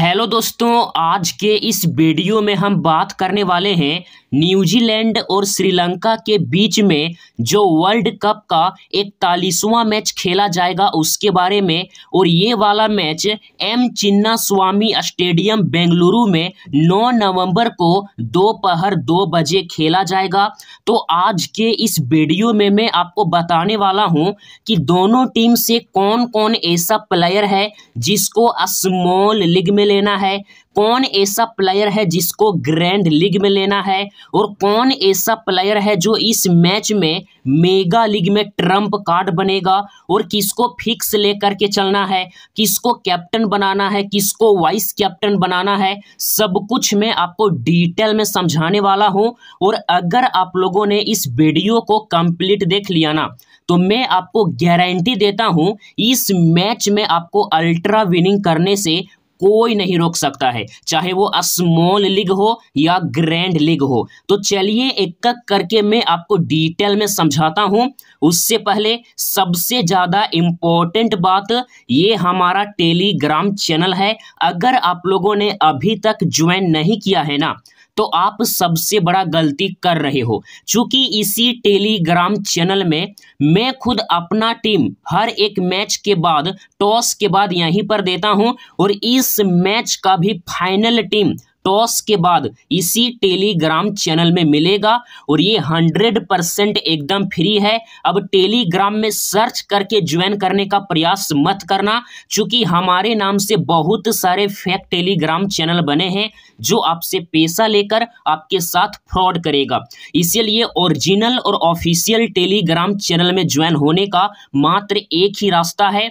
hello दोस्तों आज के इस वीडियो में हम बात करने वाले हैं न्यूजीलैंड और श्रीलंका के बीच में जो वर्ल्ड कप का इकतालीसवां मैच खेला जाएगा उसके बारे में और ये वाला match M Chinna Swamy stadium Bengaluru में 9 नवंबर को दोपहर दो, दो बजे खेला जाएगा तो आज के इस वीडियो में मैं आपको बताने वाला हूँ कि दोनों टीम से कौन कौन ऐसा प्लेयर है जिसको स्मॉल लीग में लेना है कौन ऐसा प्लेयर है जिसको ग्रैंड लीग में लेना है और कौन ऐसा प्लेयर है जो इस मैच में मेगा लीग में ट्रंप कार्ड बनेगा और किसको फिक्स लेकर के चलना है किसको कैप्टन बनाना है किसको वाइस कैप्टन बनाना है सब कुछ मैं आपको डिटेल में समझाने वाला हूं और अगर आप लोगों ने इस वीडियो को कंप्लीट देख लिया ना तो मैं आपको गारंटी देता हूं इस मैच में आपको अल्ट्रा विनिंग करने से कोई नहीं रोक सकता है चाहे वो स्मॉल लीग हो या ग्रैंड लीग हो तो चलिए एक एक करके मैं आपको डिटेल में समझाता हूं उससे पहले सबसे ज़्यादा इंपॉर्टेंट बात ये हमारा टेलीग्राम चैनल है अगर आप लोगों ने अभी तक ज्वाइन नहीं किया है ना तो आप सबसे बड़ा गलती कर रहे हो चूंकि इसी टेलीग्राम चैनल में मैं खुद अपना टीम हर एक मैच के बाद टॉस के बाद यहीं पर देता हूं और इस मैच का भी फाइनल टीम टॉस के बाद इसी टेलीग्राम चैनल में मिलेगा और ये हंड्रेड परसेंट एकदम फ्री है अब टेलीग्राम में सर्च करके ज्वाइन करने का प्रयास मत करना चूंकि हमारे नाम से बहुत सारे फेक टेलीग्राम चैनल बने हैं जो आपसे पैसा लेकर आपके साथ फ्रॉड करेगा इसीलिए ओरिजिनल और ऑफिशियल टेलीग्राम चैनल में ज्वाइन होने का मात्र एक ही रास्ता है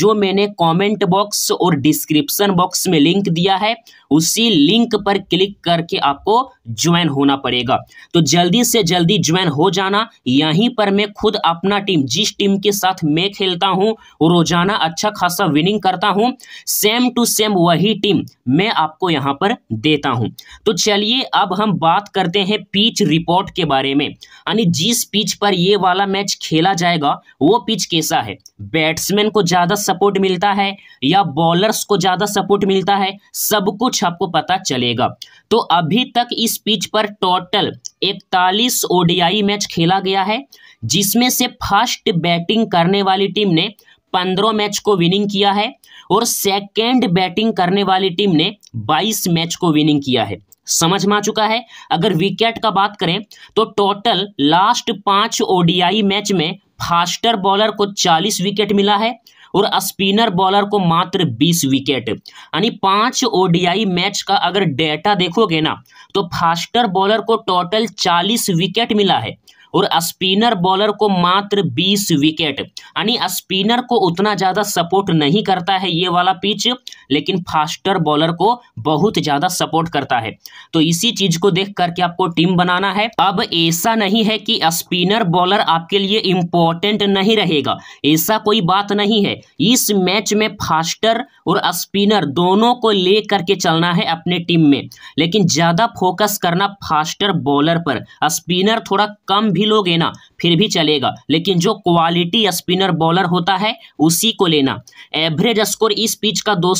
जो मैंने कमेंट बॉक्स और डिस्क्रिप्शन बॉक्स में लिंक दिया है उसी लिंक पर क्लिक करके आपको ज्वाइन होना पड़ेगा तो जल्दी से जल्दी ज्वाइन हो जाना यहीं पर मैं खुद अपना टीम जिस टीम के साथ मैं खेलता हूं रोजाना अच्छा खासा विनिंग करता हूं सेम टू सेम वही टीम मैं आपको यहां पर देता हूं तो चलिए अब हम बात करते हैं पिच रिपोर्ट के बारे में यानी जिस पिच पर ये वाला मैच खेला जाएगा वो पिच कैसा है बैट्समैन को ज्यादा सपोर्ट मिलता है या बॉलर्स को ज्यादा सपोर्ट मिलता है सब कुछ कुछ आपको पता चलेगा तो अभी तक इस पिच पर टोटल 41 ओडीआई मैच खेला गया है जिसमें से फर्स्ट बैटिंग करने वाली टीम ने 15 मैच को विनिंग किया है और सेकेंड बैटिंग करने वाली टीम ने 22 मैच को विनिंग किया है समझ में आ चुका है अगर विकेट का बात करें तो टोटल लास्ट पांच ओडीआई मैच में फास्टर बॉलर को 40 विकेट मिला है और स्पिनर बॉलर को मात्र बीस विकेट यानी पांच ओडीआई मैच का अगर डेटा देखोगे ना तो फास्टर बॉलर को टोटल चालीस विकेट मिला है और स्पिनर बॉलर को मात्र 20 विकेट यानी स्पिनर को उतना ज़्यादा सपोर्ट नहीं करता है ये वाला पिच लेकिन फास्टर बॉलर को बहुत ज़्यादा सपोर्ट करता है तो इसी चीज़ को देख करके आपको टीम बनाना है अब ऐसा नहीं है कि स्पिनर बॉलर आपके लिए इम्पोर्टेंट नहीं रहेगा ऐसा कोई बात नहीं है इस मैच में फास्टर और स्पिनर दोनों को ले करके चलना है अपने टीम में लेकिन ज़्यादा फोकस करना फास्टर बॉलर पर स्पिनर थोड़ा कम भी भी लोगे ना फिर भी चलेगा लेकिन जो क्वालिटी स्पिनर बॉलर होता है उसी को लेना एवरेज स्कोर इस पिच का दो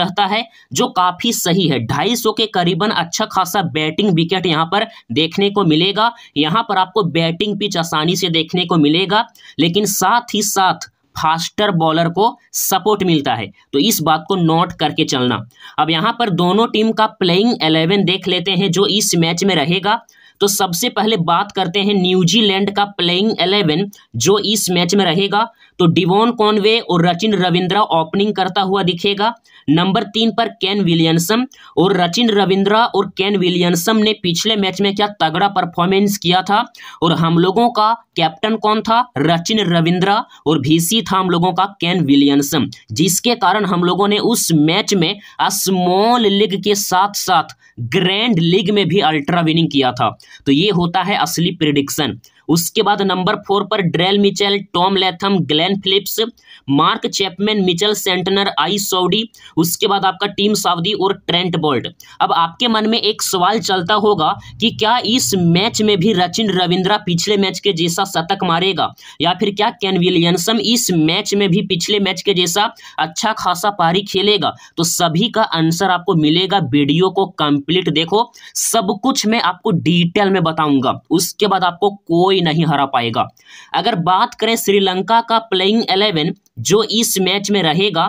रहता है जो काफ़ी सही है ढाई के करीबन अच्छा खासा बैटिंग विकेट यहाँ पर देखने को मिलेगा यहाँ पर आपको बैटिंग पिच आसानी से देखने को मिलेगा लेकिन साथ ही साथ फास्टर बॉलर को सपोर्ट मिलता है तो इस बात को नोट करके चलना अब यहां पर दोनों टीम का प्लेइंग एलेवन देख लेते हैं जो इस मैच में रहेगा तो सबसे पहले बात करते हैं न्यूजीलैंड का प्लेइंग एलेवन जो इस मैच में रहेगा तो डिवोन कॉनवे और रचिन रविंद्रा ओपनिंग करता हुआ दिखेगा नंबर तीन पर केन विलियमसन और रचिन रविंद्रा और केन विलियमसन ने पिछले मैच में क्या तगड़ा परफॉर्मेंस किया था और हम लोगों का कैप्टन कौन था रचिन रविंद्रा और भीसी था हम लोगों का केन विलियमसन जिसके कारण हम लोगों ने उस मैच में स्मॉल लीग के साथ साथ ग्रैंड लीग में भी अल्ट्रा विनिंग किया था तो ये होता है असली प्रिडिक्शन उसके बाद नंबर फोर पर Daryl Mitchell Tom Latham Glenn Ben Phillips Mark Chapman Mitchell Santner आई सऊडी उसके बाद आपका टीम सावदी और ट्रेंट बोल्ट अब आपके मन में एक सवाल चलता होगा कि क्या इस मैच में भी रचिन रविंद्रा पिछले मैच के जैसा शतक मारेगा या फिर क्या कैन विलियनसम इस मैच में भी पिछले मैच के जैसा अच्छा खासा पारी खेलेगा तो सभी का आंसर आपको मिलेगा वीडियो को कंप्लीट देखो सब कुछ मैं आपको डिटेल में बताऊंगा उसके बाद आपको कोई नहीं हरा पाएगा अगर बात करें श्रीलंका का प्ले प्लेइंग एलेवन जो इस मैच में रहेगा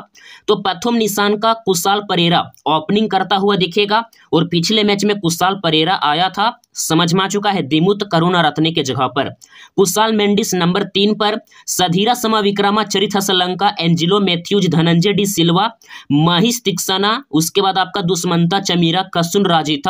तो प्रथम निशान का कुशाल परेरा ओपनिंग करता हुआ दिखेगा और पिछले मैच में कुशाल परेरा आया था समझ में आ चुका है दिमुत करुणा रत्ने के जगह पर कुशाल मेंडिस नंबर तीन पर सधीरा समा विक्रमा चरित हसलंका एंजिलो मैथ्यूज धनंजय डी सिल्वा महिश तिक्सना उसके बाद आपका दुष्मंता चमीरा कसुन राजी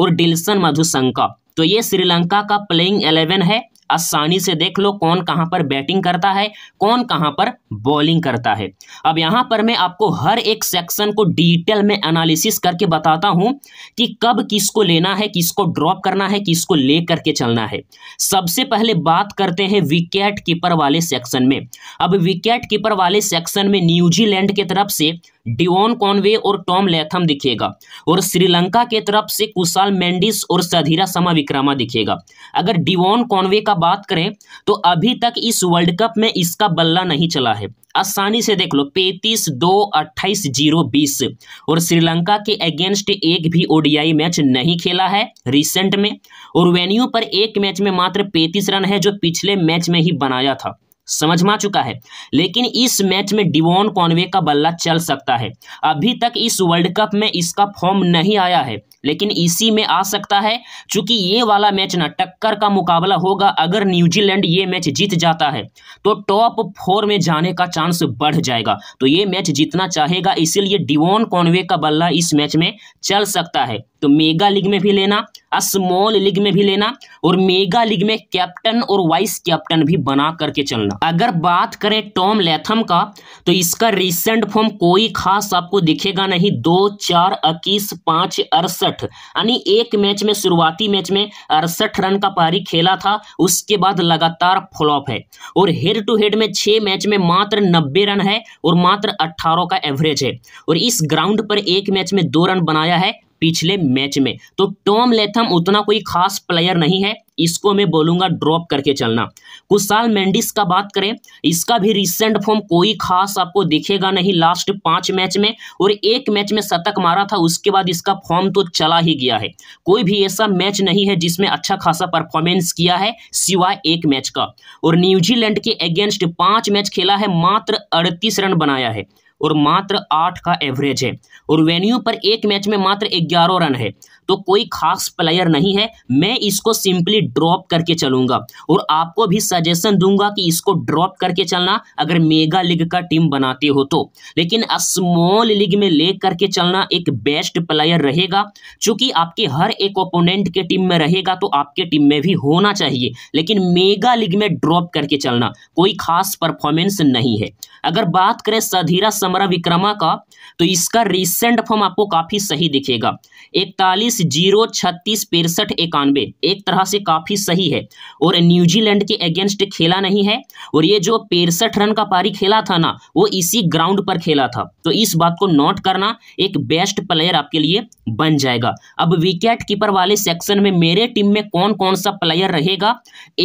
और डिल्सन मधुशंका तो ये श्रीलंका का प्लेइंग एलेवन है आसानी से देख लो कौन कहां पर बैटिंग करता है कौन कहां पर बॉलिंग करता है अब यहां पर मैं आपको हर एक सेक्शन को डिटेल में एनालिसिस करके बताता हूं कि कब किसको लेना है किसको ड्रॉप करना है किसको ले करके चलना है सबसे पहले बात करते हैं विकेट कीपर वाले सेक्शन में अब विकेट कीपर वाले सेक्शन में न्यूजीलैंड की तरफ से डिओन कॉनवे और टॉम लेथम दिखेगा और श्रीलंका के तरफ से कुशाल मेंडिस और सधीरा समा विक्रमा दिखेगा अगर डिओन कॉनवे का बात करें तो अभी तक इस वर्ल्ड कप में इसका बल्ला नहीं चला है आसानी से देख लो पैंतीस दो अट्ठाईस जीरो बीस और श्रीलंका के अगेंस्ट एक भी ओडीआई मैच नहीं खेला है रिसेंट में और वेन्यू पर एक मैच में मात्र पैंतीस रन है जो पिछले मैच में ही बनाया था समझ चुका है लेकिन इस मैच में डिवॉन कॉनवे का बल्ला चल सकता है अभी तक इस वर्ल्ड कप में इसका फॉर्म नहीं आया है लेकिन इसी में आ सकता है चूंकि ये वाला मैच ना टक्कर का मुकाबला होगा अगर न्यूजीलैंड ये मैच जीत जाता है तो टॉप फोर में जाने का चांस बढ़ जाएगा तो ये मैच जीतना चाहेगा इसीलिए डिवोन कॉनवे का बल्ला इस मैच में चल सकता है तो मेगा लीग में भी लेना स्मॉल लीग में भी लेना और मेगा लीग में कैप्टन और वाइस कैप्टन भी बना करके चलना अगर बात करें टॉम लेथम का तो इसका रिसेंट फॉर्म कोई खास आपको दिखेगा नहीं दो चार इक्कीस पांच अड़सठ अड़सठ यानी एक मैच में शुरुआती मैच में अड़सठ रन का पारी खेला था उसके बाद लगातार फ्लॉप है और हेड टू हेड में छह मैच में मात्र नब्बे रन है और मात्र अट्ठारह का एवरेज है और इस ग्राउंड पर एक मैच में दो रन बनाया है पिछले मैच में तो टॉम लेथम उतना कोई खास प्लेयर नहीं है इसको मैं बोलूंगा ड्रॉप करके चलना कुछ साल मेंडिस का बात करें इसका भी रिसेंट फॉर्म कोई खास आपको दिखेगा नहीं लास्ट पांच मैच में और एक मैच में शतक मारा था उसके बाद इसका फॉर्म तो चला ही गया है कोई भी ऐसा मैच नहीं है जिसमें अच्छा खासा परफॉर्मेंस किया है सिवाय एक मैच का और न्यूजीलैंड के अगेंस्ट पांच मैच खेला है मात्र अड़तीस रन बनाया है और मात्र आठ का एवरेज है और वेन्यू पर एक मैच में मात्र ग्यारह रन है तो कोई खास प्लेयर नहीं है मैं इसको सिंपली ड्रॉप करके चलूंगा और आपको भी सजेशन दूंगा कि इसको ड्रॉप करके चलना अगर मेगा लीग का टीम बनाते हो तो लेकिन स्मॉल लीग में ले करके चलना एक बेस्ट प्लेयर रहेगा चूंकि आपके हर एक ओपोनेंट के टीम में रहेगा तो आपके टीम में भी होना चाहिए लेकिन मेगा लीग में ड्रॉप करके चलना कोई खास परफॉर्मेंस नहीं है अगर बात करें सधीरा समरा विक्रमा का तो इसका रिसेंट फॉर्म आपको काफी सही दिखेगा इकतालीस इक्कीस जीरो छत्तीस तिरसठ इक्यानवे एक तरह से काफ़ी सही है और न्यूजीलैंड के अगेंस्ट खेला नहीं है और ये जो तिरसठ रन का पारी खेला था ना वो इसी ग्राउंड पर खेला था तो इस बात को नोट करना एक बेस्ट प्लेयर आपके लिए बन जाएगा अब विकेट कीपर वाले सेक्शन में मेरे टीम में कौन कौन सा प्लेयर रहेगा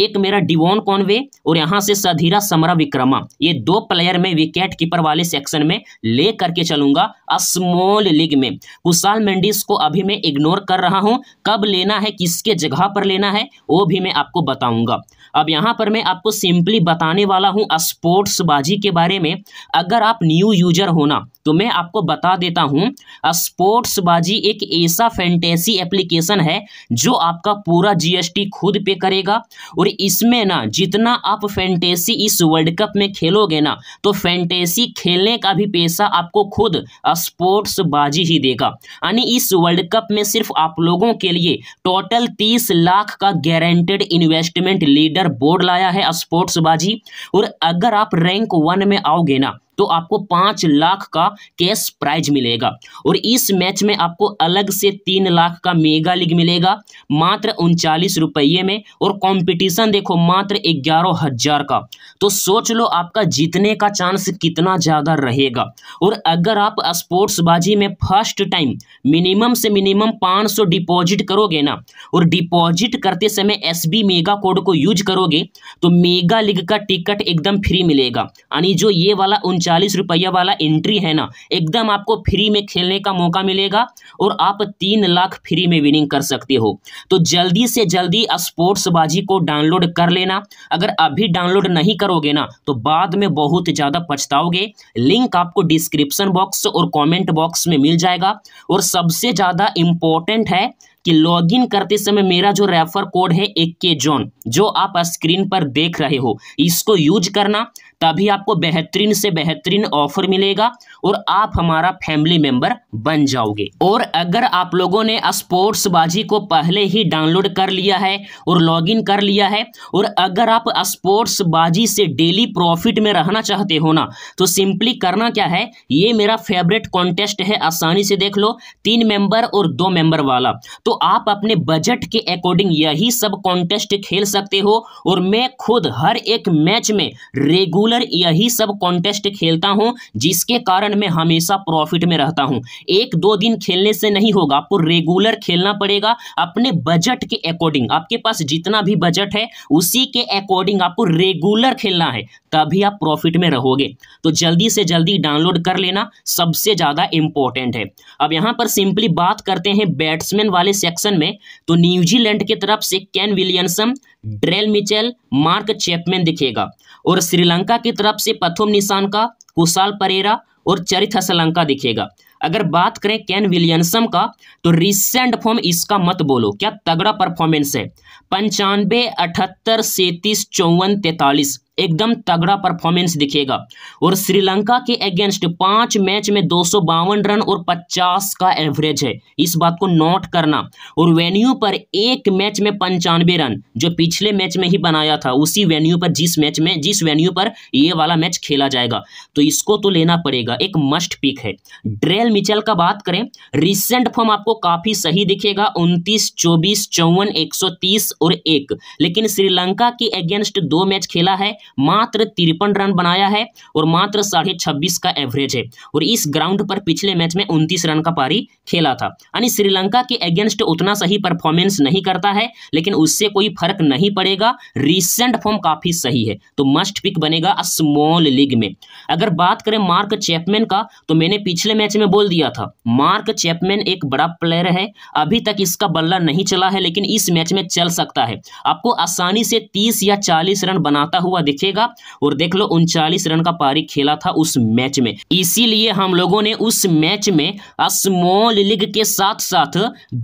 एक मेरा डिवोन कॉनवे और यहाँ से सधीरा समरा विक्रमा ये दो प्लेयर में विकेट कीपर वाले सेक्शन में ले करके चलूंगा स्मॉल लीग में कुशाल मेंडिस को अभी मैं इग्नोर कवर कर रहा हूँ कब लेना है किसके जगह पर लेना है वो भी मैं आपको बताऊंगा अब यहाँ पर मैं आपको सिंपली बताने वाला हूँ स्पोर्ट्स बाजी के बारे में अगर आप न्यू यूजर होना तो मैं आपको बता देता हूं स्पोर्ट्स बाजी एक ऐसा फैंटेसी एप्लीकेशन है जो आपका पूरा जीएसटी खुद पे करेगा और इसमें ना जितना आप फैंटेसी इस वर्ल्ड कप में खेलोगे ना तो फैंटेसी खेलने का भी पैसा आपको खुद स्पोर्ट्स बाजी ही देगा यानी इस वर्ल्ड कप में सिर्फ आप लोगों के लिए टोटल तीस लाख का गारंटेड इन्वेस्टमेंट लीडर बोर्ड लाया है स्पोर्ट्स बाजी और अगर आप रैंक वन में आओगे ना तो आपको पांच लाख का कैश प्राइज मिलेगा और इस मैच में आपको अलग से तीन लाख का मेगा लीग मिलेगा मात्र उनचालीस रुपये में और कंपटीशन देखो मात्र ग्यारह हजार का तो सोच लो आपका जीतने का चांस कितना ज़्यादा रहेगा और अगर आप स्पोर्ट्स बाजी में फर्स्ट टाइम मिनिमम से मिनिमम पांच डिपॉजिट करोगे ना और डिपॉजिट करते समय एस मेगा कोड को यूज करोगे तो मेगा लीग का टिकट एकदम फ्री मिलेगा यानी जो ये वाला उनचालीस उनचालीस रुपया वाला एंट्री है ना एकदम आपको फ्री में खेलने का मौका मिलेगा और आप तीन लाख फ्री में विनिंग कर सकते हो तो जल्दी से जल्दी स्पोर्ट्स बाजी को डाउनलोड कर लेना अगर अभी डाउनलोड नहीं करोगे ना तो बाद में बहुत ज़्यादा पछताओगे लिंक आपको डिस्क्रिप्शन बॉक्स और कॉमेंट बॉक्स में मिल जाएगा और सबसे ज़्यादा इम्पोर्टेंट है कि लॉगिन करते समय मेरा जो रेफर कोड है एक के जोन जो आप स्क्रीन पर देख रहे हो इसको यूज करना तभी आपको बेहतरीन से बेहतरीन ऑफर मिलेगा और आप हमारा फैमिली मेंबर बन जाओगे और अगर आप लोगों ने स्पोर्ट्स बाजी को पहले ही डाउनलोड कर लिया है और लॉगिन कर लिया है और अगर आप स्पोर्ट्स बाजी से डेली प्रॉफिट में रहना चाहते हो ना तो सिंपली करना क्या है ये मेरा फेवरेट कॉन्टेस्ट है आसानी से देख लो तीन मेंबर और दो मेंबर वाला तो आप अपने बजट के अकॉर्डिंग यही सब कॉन्टेस्ट खेल सकते हो और मैं खुद हर एक मैच में रेगुलर यही सब कॉन्टेस्ट खेलता हूं जिसके कारण मैं हमेशा प्रॉफिट में रहता हूं एक दो दिन खेलने से नहीं होगा आपको रेगुलर खेलना पड़ेगा अपने बजट के अकॉर्डिंग आपके पास जितना भी बजट है उसी के अकॉर्डिंग आपको रेगुलर खेलना है तभी आप प्रॉफिट में रहोगे तो जल्दी से जल्दी डाउनलोड कर लेना सबसे ज़्यादा इंपॉर्टेंट है अब यहां पर सिंपली बात करते हैं बैट्समैन वाले सेक्शन में तो न्यूजीलैंड की तरफ से Kane Williamson Daryl Mitchell Mark Chapman दिखेगा और श्रीलंका की तरफ से प्रथम निशान का कुशाल परेरा और चरित श्रीलंका दिखेगा अगर बात करें कैन विलियमसन का तो रिसेंट फॉर्म इसका मत बोलो क्या तगड़ा परफॉर्मेंस है पंचानबे अठहत्तर सैतीस चौवन तैतालीस एकदम तगड़ा परफॉर्मेंस दिखेगा और श्रीलंका के अगेंस्ट पांच मैच में दो रन और 50 का एवरेज है इस बात को नोट करना और वेन्यू पर एक मैच में पंचानवे रन जो पिछले मैच में ही बनाया था उसी वेन्यू पर जिस मैच में जिस वेन्यू पर ये वाला मैच खेला जाएगा तो इसको तो लेना पड़ेगा एक मस्ट पिक है ड्रेल मिचल का बात करें रिसेंट फॉर्म आपको काफी सही दिखेगा उनतीस चौबीस चौवन एक और एक लेकिन श्रीलंका के अगेंस्ट दो मैच खेला है मात्र तिरपन रन बनाया है और मात्र साढ़े छब्बीस का एवरेज है और इस ग्राउंड पर पिछले मैच में उनतीस रन का पारी खेला था यानी श्रीलंका के अगेंस्ट उतना सही परफॉर्मेंस नहीं करता है लेकिन उससे कोई फर्क नहीं पड़ेगा रिसेंट फॉर्म काफी सही है तो मस्ट पिक बनेगा स्मॉल लीग में अगर बात करें मार्क चैपमैन का तो मैंने पिछले मैच में बोल दिया था मार्क चैपमैन एक बड़ा प्लेयर है अभी तक इसका बल्ला नहीं चला है लेकिन इस मैच में चल सकता है आपको आसानी से तीस या चालीस रन बनाता हुआ दिख देखेगा और देख लो उनचालीस रन का पारी खेला था उस मैच में इसीलिए हम लोगों ने उस मैच में स्मॉल लीग के साथ साथ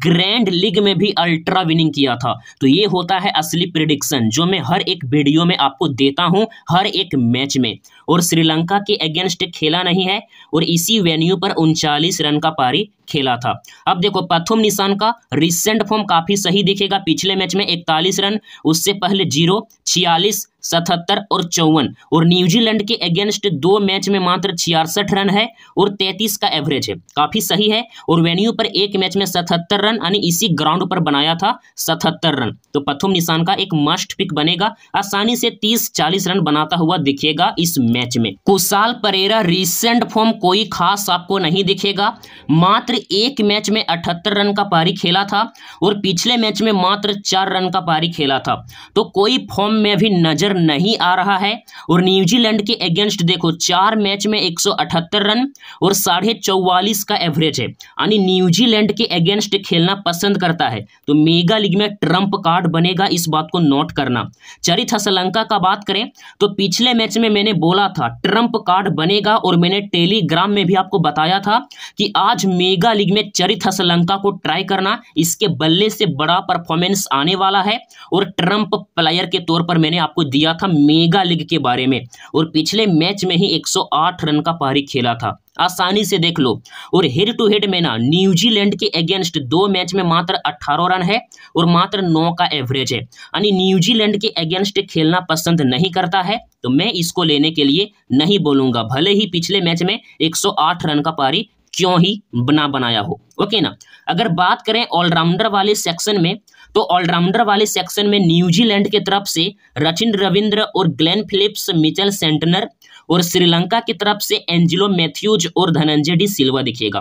ग्रैंड लीग में भी अल्ट्रा विनिंग किया था तो ये होता है असली प्रिडिक्शन जो मैं हर एक वीडियो में आपको देता हूं हर एक मैच में और श्रीलंका के अगेंस्ट खेला नहीं है और इसी वेन्यू पर उनचालीस रन का पारी खेला था अब देखो प्रथम निशान का रिसेंट फॉर्म काफी सही दिखेगा पिछले मैच में 41 रन उससे पहले जीरो छियालीस सतहत्तर और चौवन और न्यूजीलैंड के अगेंस्ट दो मैच में मात्र छियासठ रन है और तैतीस का एवरेज है काफी सही है और वेन्यू पर एक मैच में सतहत्तर रन यानी इसी ग्राउंड पर बनाया था सतहत्तर रन तो प्रथम निशान का एक मस्ट पिक बनेगा आसानी से तीस चालीस रन बनाता हुआ दिखेगा इस मैच में कुशाल परेरा रिसेंट फॉर्म कोई खास आपको नहीं दिखेगा मात्र एक मैच में अठहत्तर रन का पारी खेला था और पिछले मैच में मात्र चार रन का पारी खेला था तो कोई फॉर्म में भी नजर नहीं आ रहा है और न्यूजीलैंड के अगेंस्ट देखो चार मैच में 178 रन और साढ़े चौवालीस का एवरेज है यानी न्यूजीलैंड के अगेंस्ट खेलना पसंद करता है तो मेगा लीग में ट्रंप कार्ड बनेगा इस बात को नोट करना चरित हसलंका का बात करें तो पिछले मैच में मैंने बोला था ट्रंप कार्ड बनेगा और मैंने टेलीग्राम में भी आपको बताया था कि आज मेगा लीग में चरित हसलंका को ट्राई करना इसके बल्ले से बड़ा परफॉर्मेंस आने वाला है और ट्रंप प्लेयर के तौर पर मैंने आपको दिया दिया था मेगा लीग के बारे में और पिछले मैच में ही 108 रन का पारी खेला था आसानी से देख लो और हेड टू हेड में ना न्यूजीलैंड के अगेंस्ट दो मैच में मात्र 18 रन है और मात्र 9 का एवरेज है यानी न्यूजीलैंड के अगेंस्ट खेलना पसंद नहीं करता है तो मैं इसको लेने के लिए नहीं बोलूंगा भले ही पिछले मैच में एक रन का पारी क्यों ही बना बनाया हो ओके ना अगर बात करें ऑलराउंडर वाले सेक्शन में तो ऑलराउंडर वाले सेक्शन में न्यूजीलैंड के तरफ से रचिन रविंद्र और ग्लेन फिलिप्स मिचल सेंटनर और श्रीलंका की तरफ से एंजिलो मैथ्यूज और धनंजय डी सिल्वा दिखेगा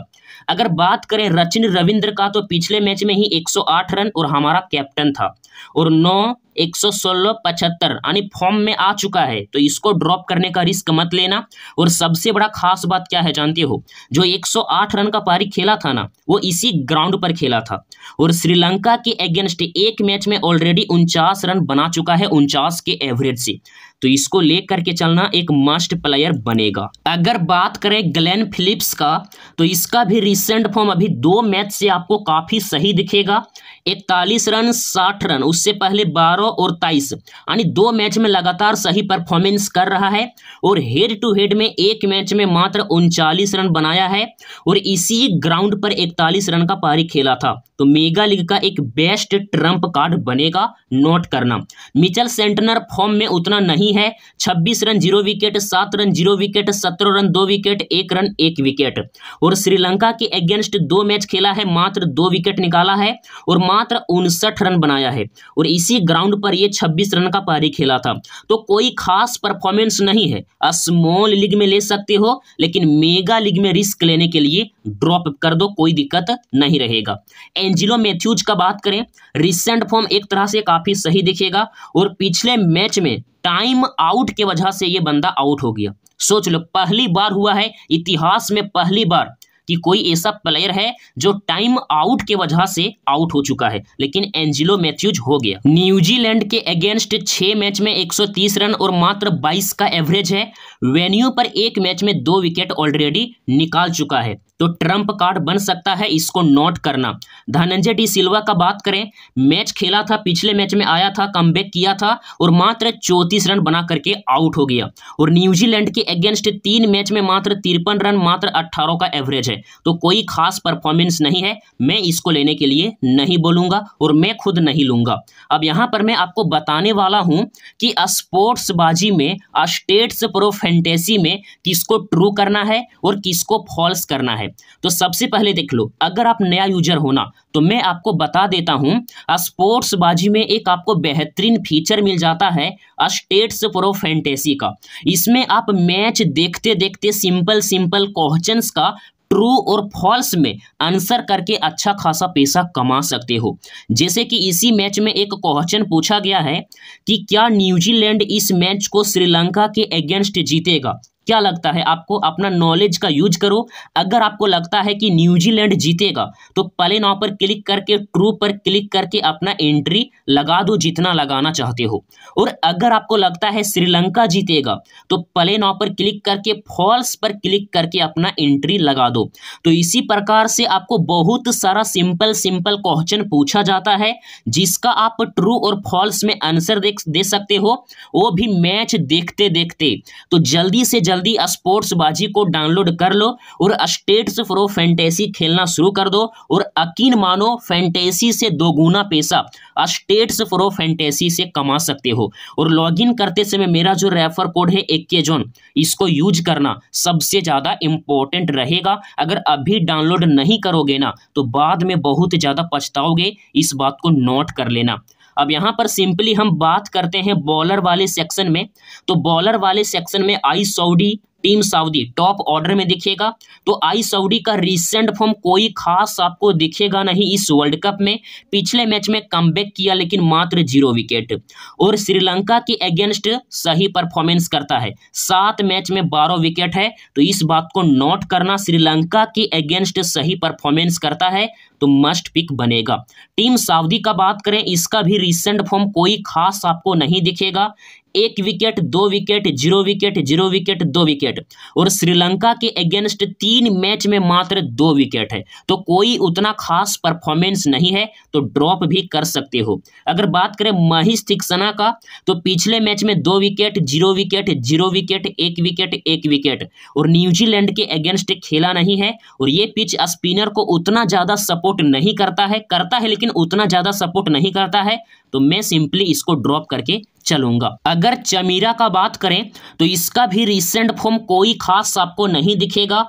अगर बात करें रचिन रविंद्र का तो पिछले मैच में ही 108 रन और हमारा कैप्टन था और नौ एक सौ सोलह पचहत्तर यानी फॉर्म में आ चुका है तो इसको ड्रॉप करने का रिस्क मत लेना और सबसे बड़ा खास बात क्या है जानते हो जो 108 रन का पारी खेला था ना वो इसी ग्राउंड पर खेला था और श्रीलंका के अगेंस्ट एक मैच में ऑलरेडी उनचास रन बना चुका है उनचास के एवरेज से तो इसको ले करके चलना एक मस्ट प्लेयर बनेगा अगर बात करें ग्लेन फिलिप्स का तो इसका भी रिसेंट फॉर्म अभी दो मैच से आपको काफी सही दिखेगा इकतालीस रन साठ रन उससे पहले बारह और तेईस यानी दो मैच में लगातार सही परफॉर्मेंस कर रहा है और हेड टू हेड में एक मैच में मात्र उनचालीस रन बनाया है और इसी ग्राउंड पर इकतालीस रन का पारी खेला था तो मेगा लीग का एक बेस्ट ट्रंप कार्ड बनेगा नोट करना मिचल सेंटनर फॉर्म में उतना नहीं है छब्बीस रन जीरो विकेट सात रन जीरो विकेट सत्रह रन दो विकेट एक रन एक विकेट और श्रीलंका के अगेंस्ट दो मैच खेला है मात्र दो विकेट निकाला है और मात्र उनसठ रन बनाया है और इसी ग्राउंड पर ये 26 रन का पारी खेला था तो कोई खास परफॉर्मेंस नहीं है स्मॉल लीग में ले सकते हो लेकिन मेगा लीग में रिस्क लेने के लिए ड्रॉप कर दो कोई दिक्कत नहीं रहेगा एंजिलो मैथ्यूज का बात करें रिसेंट फॉर्म एक तरह से काफी सही दिखेगा और पिछले मैच में टाइम आउट के वजह से ये बंदा आउट हो गया सोच लो पहली बार हुआ है इतिहास में पहली बार कि कोई ऐसा प्लेयर है जो टाइम आउट के वजह से आउट हो चुका है लेकिन एंजिलो मैथ्यूज हो गया न्यूजीलैंड के अगेंस्ट छह मैच में 130 रन और मात्र 22 का एवरेज है वेन्यू पर एक मैच में दो विकेट ऑलरेडी निकाल चुका है तो ट्रंप कार्ड बन सकता है इसको नोट करना धनंजय डी सिल्वा का बात करें मैच खेला था पिछले मैच में आया था कम किया था और मात्र चौंतीस रन बना करके आउट हो गया और न्यूजीलैंड के अगेंस्ट तीन मैच में मात्र तिरपन रन मात्र अट्ठारह का एवरेज है तो कोई खास परफॉर्मेंस नहीं है मैं इसको लेने के लिए नहीं बोलूंगा और मैं खुद नहीं लूंगा अब यहाँ पर मैं आपको बताने वाला हूं कि स्पोर्ट्स बाजी में स्टेट्स प्रो फेंटेसी में किसको ट्रू करना है और किसको फॉल्स करना है है तो सबसे पहले देख लो अगर आप नया यूजर हो ना तो मैं आपको बता देता हूं स्पोर्ट्स बाजी में एक आपको बेहतरीन फीचर मिल जाता है स्टेट्स प्रो फैंटेसी का इसमें आप मैच देखते देखते सिंपल सिंपल क्वेश्चन का ट्रू और फॉल्स में आंसर करके अच्छा खासा पैसा कमा सकते हो जैसे कि इसी मैच में एक क्वेश्चन पूछा गया है कि क्या न्यूजीलैंड इस मैच को श्रीलंका के अगेंस्ट जीतेगा क्या लगता है आपको अपना नॉलेज का यूज करो अगर आपको लगता है कि न्यूजीलैंड जीतेगा तो पहले नाव पर क्लिक करके ट्रू पर क्लिक करके अपना एंट्री लगा दो जितना लगाना चाहते हो और अगर आपको लगता है श्रीलंका जीतेगा तो पले नाव पर क्लिक करके फॉल्स पर क्लिक करके अपना एंट्री लगा दो तो इसी प्रकार से आपको बहुत सारा सिंपल सिंपल क्वेश्चन पूछा जाता है जिसका आप ट्रू और फॉल्स में आंसर दे सकते हो वो भी मैच देखते देखते तो जल्दी से जल्दी जल्दी स्पोर्ट्स बाजी को डाउनलोड कर लो और स्टेट्स फ्रो फैंटेसी खेलना शुरू कर दो और अकीन मानो फैंटेसी से दोगुना पैसा स्टेट्स फ्रो फैंटेसी से कमा सकते हो और लॉगिन करते समय मेरा जो रेफर कोड है जोन इसको यूज करना सबसे ज़्यादा इम्पोर्टेंट रहेगा अगर अभी डाउनलोड नहीं करोगे ना तो बाद में बहुत ज़्यादा पछताओगे इस बात को नोट कर लेना अब यहाँ पर सिंपली हम बात करते हैं बॉलर वाले सेक्शन में तो बॉलर वाले सेक्शन में आई Southee Tim Southee top order में दिखेगा तो आई सऊदी का रिसेंट फॉर्म कोई खास आपको दिखेगा नहीं इस वर्ल्ड कप में पिछले मैच में कम किया लेकिन मात्र जीरो विकेट और श्रीलंका के अगेंस्ट सही परफॉर्मेंस करता है सात मैच में बारह विकेट है तो इस बात को नोट करना श्रीलंका के अगेंस्ट सही परफॉर्मेंस करता है तो मस्ट पिक बनेगा टीम सऊदी का बात करें इसका भी रिसेंट फॉर्म कोई खास आपको नहीं दिखेगा एक विकेट दो wicket zero wicket zero wicket दो विकेट और श्रीलंका के अगेंस्ट तीन मैच में मात्र दो विकेट है तो कोई उतना खास परफॉर्मेंस नहीं है तो ड्रॉप भी कर सकते हो अगर बात करें महिश थिक्सना का तो पिछले मैच में दो wicket zero wicket zero wicket एक विकेट एक विकेट और न्यूजीलैंड के अगेंस्ट खेला नहीं है और ये पिच स्पिनर को उतना ज़्यादा सपोर्ट नहीं करता है करता है लेकिन उतना ज़्यादा सपोर्ट नहीं करता है तो मैं सिंपली इसको ड्रॉप करके चलूंगा अगर चमीरा का बात करें तो इसका भी रिसेंट फॉर्म कोई खास आपको नहीं दिखेगा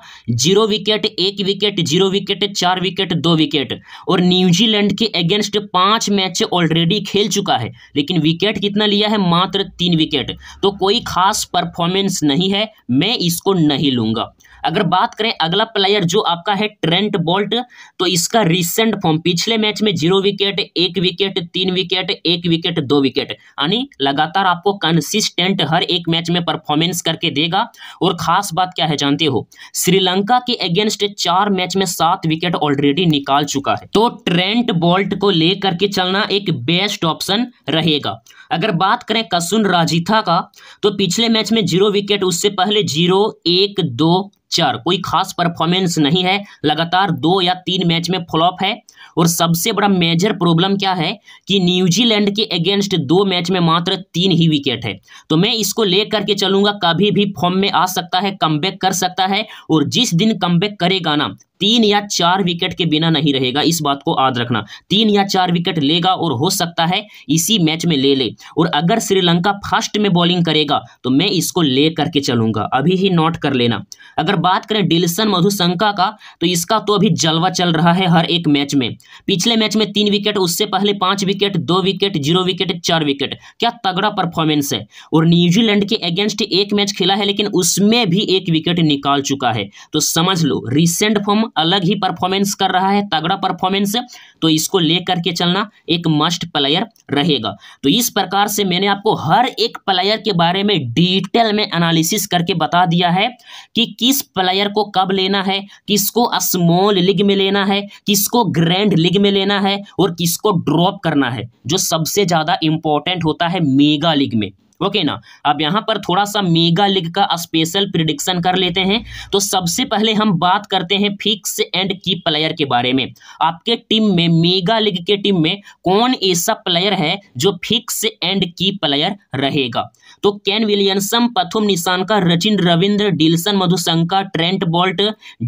जीरो विकेट एक विकेट जीरो विकेट चार विकेट दो विकेट और न्यूजीलैंड के अगेंस्ट पांच मैच ऑलरेडी खेल चुका है लेकिन विकेट कितना लिया है मात्र तीन विकेट तो कोई खास परफॉर्मेंस नहीं है मैं इसको नहीं लूंगा अगर बात करें अगला प्लेयर जो आपका है ट्रेंट बोल्ट तो इसका रिसेंट फॉर्म पिछले मैच में जीरो विकेट एक विकेट तीन विकेट एक विकेट दो विकेट यानी लगातार आपको कंसिस्टेंट हर एक मैच में परफॉर्मेंस करके देगा और खास बात क्या है जानते हो श्रीलंका के अगेंस्ट चार मैच में सात विकेट ऑलरेडी निकाल चुका है तो ट्रेंट बोल्ट को लेकर के चलना एक बेस्ट ऑप्शन रहेगा अगर बात करें कसुन राजीथा का तो पिछले मैच में जीरो विकेट उससे पहले जीरो एक दो चार कोई खास परफॉर्मेंस नहीं है लगातार दो या तीन मैच में फ्लॉप है और सबसे बड़ा मेजर प्रॉब्लम क्या है कि न्यूजीलैंड के अगेंस्ट दो मैच में मात्र तीन ही विकेट है तो मैं इसको ले करके चलूंगा कभी भी फॉर्म में आ सकता है कम कर सकता है और जिस दिन कम करेगा ना तीन या चार विकेट के बिना नहीं रहेगा इस बात को याद रखना तीन या चार विकेट लेगा और हो सकता है इसी मैच में ले ले और अगर श्रीलंका फर्स्ट में बॉलिंग करेगा तो मैं इसको ले करके चलूंगा अभी ही नोट कर लेना अगर बात करें डिल्सन मधुशंका का तो इसका तो अभी जलवा चल रहा है हर एक मैच में पिछले मैच में तीन विकेट उससे पहले पांच विकेट दो विकेट जीरो विकेट चार विकेट क्या तगड़ा परफॉर्मेंस है और न्यूजीलैंड के अगेंस्ट एक मैच खेला है लेकिन उसमें भी एक विकेट निकाल चुका है तो समझ लो रिसेंट फॉर्म अलग ही परफॉर्मेंस कर रहा है तगड़ा परफॉर्मेंस तो इसको लेकर के चलना एक मस्ट प्लेयर रहेगा तो इस प्रकार से मैंने आपको हर एक प्लेयर के बारे में डिटेल में एनालिसिस करके बता दिया है कि किस प्लेयर को कब लेना है किसको स्मॉल लीग में लेना है किसको ग्रैंड लीग में लेना है और किसको ड्रॉप करना है जो सबसे ज़्यादा इंपॉर्टेंट होता है मेगा लीग में ओके ना अब यहाँ पर थोड़ा सा मेगा लिग का स्पेशल प्रिडिक्शन कर लेते हैं तो सबसे पहले हम बात करते हैं फिक्स एंड की प्लेयर के बारे में आपके टीम में मेगा लिग के टीम में कौन ऐसा प्लेयर है जो फिक्स एंड की प्लेयर रहेगा तो कैन विलियमसन पथुम का Rachin Ravindra Dilshan Madushanka Trent Boult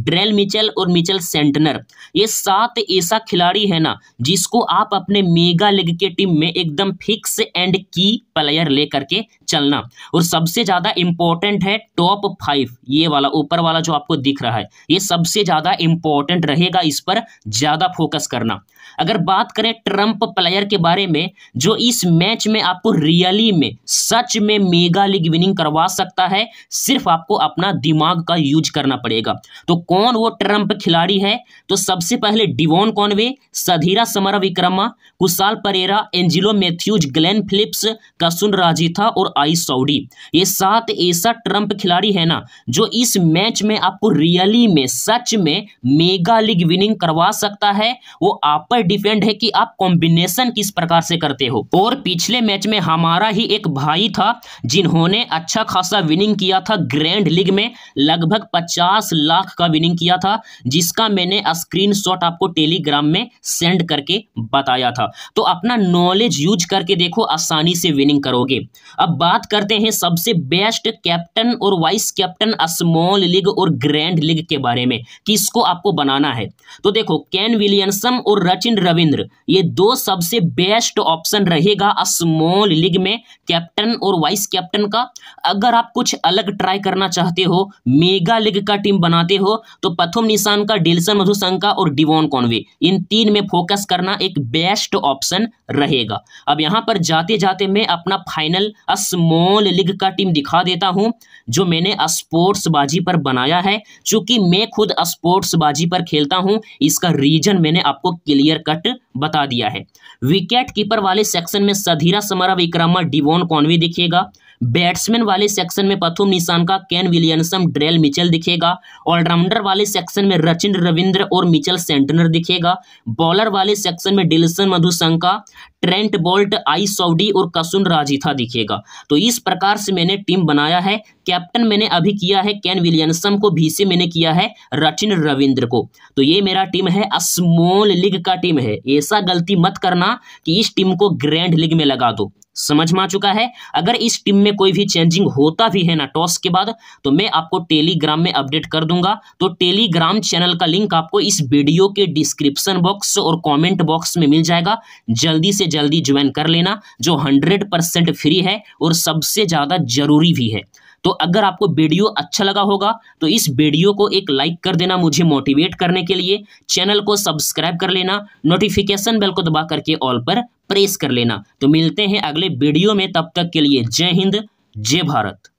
Daryl Mitchell और मिचल सेंटनर ये सात ऐसा खिलाड़ी है ना जिसको आप अपने मेगा लिग के टीम में एकदम फिक्स एंड की प्लेयर लेकर के के चलना और सबसे ज़्यादा इंपॉर्टेंट है टॉप फाइव ये वाला ऊपर वाला जो आपको दिख रहा है ये सबसे ज़्यादा इंपॉर्टेंट रहेगा इस पर ज़्यादा फोकस करना अगर बात करें ट्रंप प्लेयर के बारे में जो इस मैच में आपको रियली में सच में मेगा लीग विनिंग करवा सकता है सिर्फ आपको अपना दिमाग का यूज करना पड़ेगा तो कौन वो ट्रंप खिलाड़ी है तो सबसे पहले Devon Conway Sadeera Samarawickrama Kusal Perera Angelo Mathews Glenn Phillips Kasun Rajitha अमेरिका और आई सऊडी ये सात ऐसा ट्रंप खिलाड़ी है ना जो इस मैच में आपको रियली में सच में मेगा लीग विनिंग करवा सकता है वो आप पर डिपेंड है कि आप कॉम्बिनेशन किस प्रकार से करते हो और पिछले मैच में हमारा ही एक भाई था जिन्होंने अच्छा खासा विनिंग किया था ग्रैंड लीग में लगभग पचास लाख का विनिंग किया था जिसका मैंने स्क्रीन आपको टेलीग्राम में सेंड करके बताया था तो अपना नॉलेज यूज करके देखो आसानी से विनिंग करोगे अब बात करते हैं सबसे बेस्ट कैप्टन और वाइस कैप्टन स्मॉल लीग और ग्रैंड लीग के बारे में किसको आपको बनाना है तो देखो कैन विलियमसन और रचिन रविंद्र ये दो सबसे बेस्ट ऑप्शन रहेगा स्मॉल लीग में कैप्टन और वाइस कैप्टन का अगर आप कुछ अलग ट्राई करना चाहते हो मेगा लीग का टीम बनाते हो तो प्रथम निशान का डिल्सन का और डिवॉन कॉनवे इन तीन में फोकस करना एक बेस्ट ऑप्शन रहेगा अब यहां पर जाते जाते मैं अपना फाइनल स्मॉल लीग का टीम दिखा देता हूं जो मैंने स्पोर्ट्स बाजी पर बनाया है चूंकि मैं खुद स्पोर्ट्स बाजी पर खेलता हूं इसका रीजन मैंने आपको क्लियर कट बता दिया है विकेट कीपर वाले सेक्शन में सधीरा समरा विक्रमा डिवोन कॉनवी दिखेगा बैट्समैन वाले सेक्शन में पथुम निशान का कैन विलियमसन ड्रेल मिचल दिखेगा ऑलराउंडर वाले सेक्शन में रचिन रविंद्र और मिचल सेंटनर दिखेगा बॉलर वाले सेक्शन में डिल्सन मधुसंका ट्रेंट बोल्ट आई सऊडी और कसुन राजिथा दिखेगा तो इस प्रकार से मैंने टीम बनाया है कैप्टन मैंने अभी किया है कैन विलियमसन को भी से मैंने किया है रचिन रविंद्र को तो ये मेरा टीम है स्मॉल लीग का टीम है ऐसा गलती मत करना कि इस टीम को ग्रैंड लीग में लगा दो समझ में आ चुका है अगर इस टीम में कोई भी चेंजिंग होता भी है ना टॉस के बाद तो मैं आपको टेलीग्राम में अपडेट कर दूंगा तो टेलीग्राम चैनल का लिंक आपको इस वीडियो के डिस्क्रिप्शन बॉक्स और कमेंट बॉक्स में मिल जाएगा जल्दी से जल्दी ज्वाइन कर लेना जो हंड्रेड परसेंट फ्री है और सबसे ज़्यादा ज़रूरी भी है तो अगर आपको वीडियो अच्छा लगा होगा तो इस वीडियो को एक लाइक कर देना मुझे मोटिवेट करने के लिए चैनल को सब्सक्राइब कर लेना नोटिफिकेशन बेल को दबा करके ऑल पर प्रेस कर लेना तो मिलते हैं अगले वीडियो में तब तक के लिए जय हिंद जय भारत